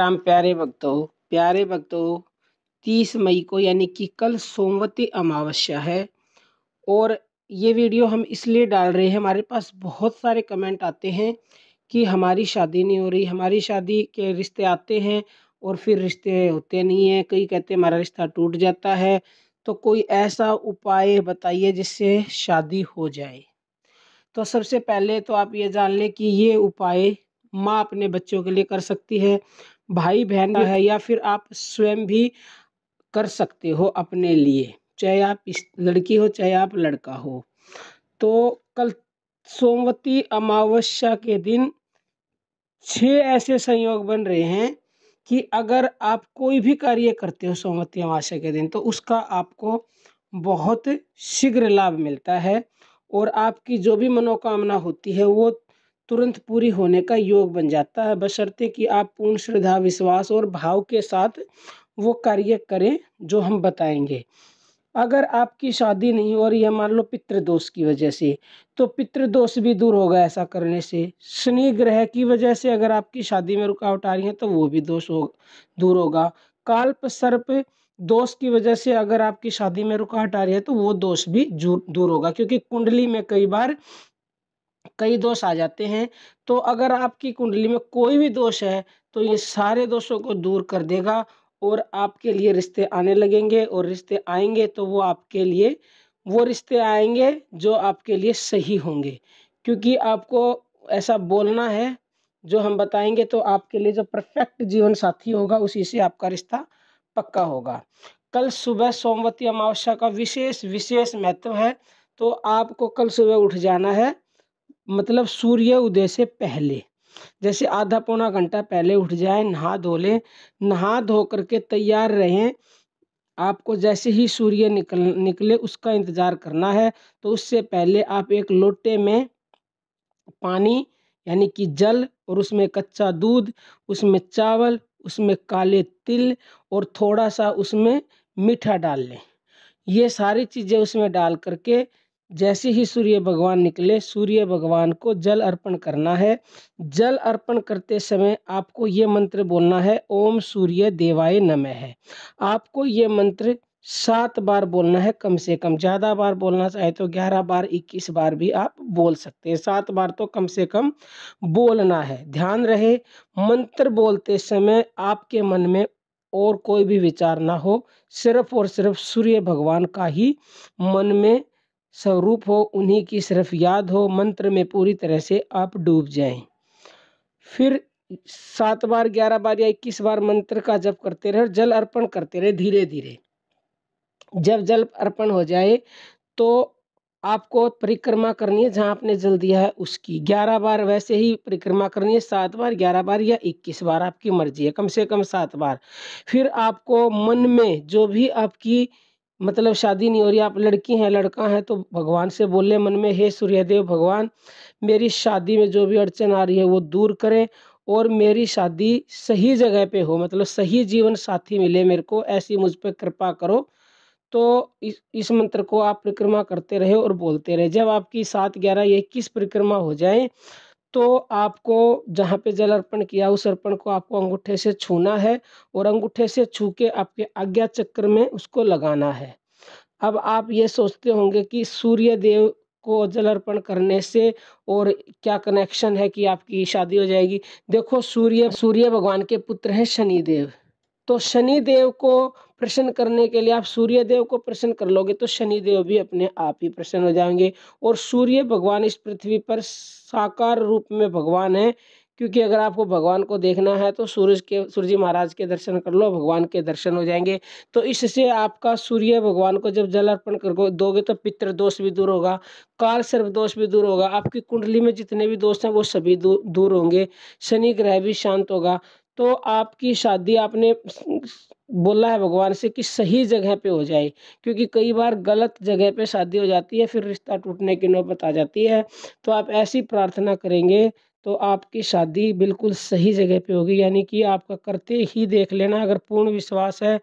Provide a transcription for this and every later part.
राम प्यारे भक्तों प्यारे भक्तों तीस मई को यानी कि कल सोमवती अमावस्या है और ये वीडियो हम इसलिए डाल रहे हैं हमारे पास बहुत सारे कमेंट आते हैं कि हमारी शादी नहीं हो रही हमारी शादी के रिश्ते आते हैं और फिर रिश्ते होते नहीं हैं कई कहते हमारा रिश्ता टूट जाता है तो कोई ऐसा उपाय बताइए जिससे शादी हो जाए तो सबसे पहले तो आप ये जान लें कि ये उपाय माँ अपने बच्चों के लिए कर सकती है भाई बहन भी हाँ। है या फिर आप स्वयं भी कर सकते हो अपने लिए चाहे आप इस लड़की हो चाहे आप लड़का हो तो कल सोमवती अमावस्या के दिन छह ऐसे संयोग बन रहे हैं कि अगर आप कोई भी कार्य करते हो सोमवती अमावस्या के दिन तो उसका आपको बहुत शीघ्र लाभ मिलता है और आपकी जो भी मनोकामना होती है वो तुरंत पूरी होने का योग बन जाता है बशर्ते कि आप पूर्ण श्रद्धा विश्वास और भाव के साथ वो कार्य करें जो हम बताएंगे अगर आपकी शादी नहीं हो रही है मान लो पितृदोष की वजह से तो पितृदोष भी दूर होगा ऐसा करने से शनि ग्रह की वजह से अगर आपकी शादी में रुकावट आ रही है तो वो भी दोष हो दूर होगा काल्प सर्प दोष की वजह से अगर आपकी शादी में रुकावट आ रही है तो वो दोष भी दूर होगा क्योंकि कुंडली में कई बार कई दोष आ जाते हैं तो अगर आपकी कुंडली में कोई भी दोष है तो ये सारे दोषों को दूर कर देगा और आपके लिए रिश्ते आने लगेंगे और रिश्ते आएंगे तो वो आपके लिए वो रिश्ते आएंगे जो आपके लिए सही होंगे क्योंकि आपको ऐसा बोलना है जो हम बताएंगे तो आपके लिए जो परफेक्ट जीवन साथी होगा उसी से आपका रिश्ता पक्का होगा कल सुबह सोमवती अमावस्या का विशेष विशेष महत्व है तो आपको कल सुबह उठ जाना है मतलब सूर्य उदय से पहले जैसे आधा पौना घंटा पहले उठ जाए नहा धो लें नहा धो करके तैयार रहें आपको जैसे ही सूर्य निकल निकले उसका इंतज़ार करना है तो उससे पहले आप एक लोटे में पानी यानी कि जल और उसमें कच्चा दूध उसमें चावल उसमें काले तिल और थोड़ा सा उसमें मीठा डाल लें ये सारी चीज़ें उसमें डाल करके जैसे ही सूर्य भगवान निकले सूर्य भगवान को जल अर्पण करना है जल अर्पण करते समय आपको ये मंत्र बोलना है ओम सूर्य देवाय नमः है आपको ये मंत्र सात बार बोलना है कम से कम ज़्यादा बार बोलना चाहे तो ग्यारह बार इक्कीस बार भी आप बोल सकते हैं सात बार तो कम से कम बोलना है ध्यान रहे मंत्र बोलते समय आपके मन में और कोई भी विचार ना हो सिर्फ और सिर्फ सूर्य भगवान का ही मन में स्वरूप हो उन्हीं की सिर्फ याद हो मंत्र में पूरी तरह से आप डूब जाएं फिर सात बार ग्यारह बार या इक्कीस बार मंत्र का जप करते रहे और जल अर्पण करते रहे धीरे धीरे जब जल अर्पण हो जाए तो आपको परिक्रमा करनी है जहाँ आपने जल दिया है उसकी ग्यारह बार वैसे ही परिक्रमा करनी है सात बार ग्यारह बार या इक्कीस बार आपकी मर्जी है कम से कम सात बार फिर आपको मन में जो भी आपकी मतलब शादी नहीं हो रही आप लड़की हैं लड़का हैं तो भगवान से बोले मन में हे सूर्यदेव भगवान मेरी शादी में जो भी अड़चन आ रही है वो दूर करें और मेरी शादी सही जगह पे हो मतलब सही जीवन साथी मिले मेरे को ऐसी मुझ पर कृपा करो तो इस इस मंत्र को आप परिक्रमा करते रहे और बोलते रहे जब आपकी सात ग्यारह ये इक्कीस परिक्रमा हो जाए तो आपको जहाँ पे जल अर्पण किया उस अर्पण को आपको अंगूठे से छूना है और अंगूठे से छू के आपके आज्ञा चक्र में उसको लगाना है अब आप ये सोचते होंगे कि सूर्य देव को जल अर्पण करने से और क्या कनेक्शन है कि आपकी शादी हो जाएगी देखो सूर्य सूर्य भगवान के पुत्र हैं शनिदेव तो शनि देव को प्रसन्न करने के लिए आप सूर्य देव को प्रसन्न कर लोगे तो शनि देव भी अपने आप ही प्रसन्न हो जाएंगे और सूर्य भगवान इस पृथ्वी पर साकार रूप में भगवान है क्योंकि अगर आपको भगवान को देखना है तो सूरज के सूर्य महाराज के दर्शन कर लो भगवान के दर्शन हो जाएंगे तो इससे आपका सूर्य भगवान को जब जल अर्पण कर दोगे तो पितृ दोष भी दूर होगा काल सर्व दोष भी दूर होगा आपकी कुंडली में जितने भी दोष हैं वो सभी दूर दूर होंगे शनि ग्रह भी शांत होगा तो आपकी शादी आपने बोला है भगवान से कि सही जगह पे हो जाए क्योंकि कई बार गलत जगह पे शादी हो जाती है फिर रिश्ता टूटने की नौबत आ जाती है तो आप ऐसी प्रार्थना करेंगे तो आपकी शादी बिल्कुल सही जगह पे होगी यानी कि आपका करते ही देख लेना अगर पूर्ण विश्वास है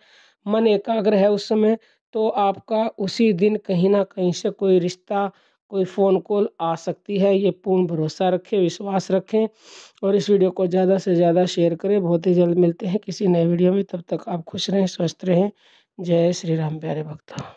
मन एकाग्र है उस समय तो आपका उसी दिन कहीं ना कहीं से कोई रिश्ता कोई फ़ोन कॉल आ सकती है ये पूर्ण भरोसा रखें विश्वास रखें और इस वीडियो को ज़्यादा से ज़्यादा शेयर करें बहुत ही जल्द मिलते हैं किसी नए वीडियो में तब तक आप खुश रहें स्वस्थ रहें जय श्री राम प्यारे भक्तों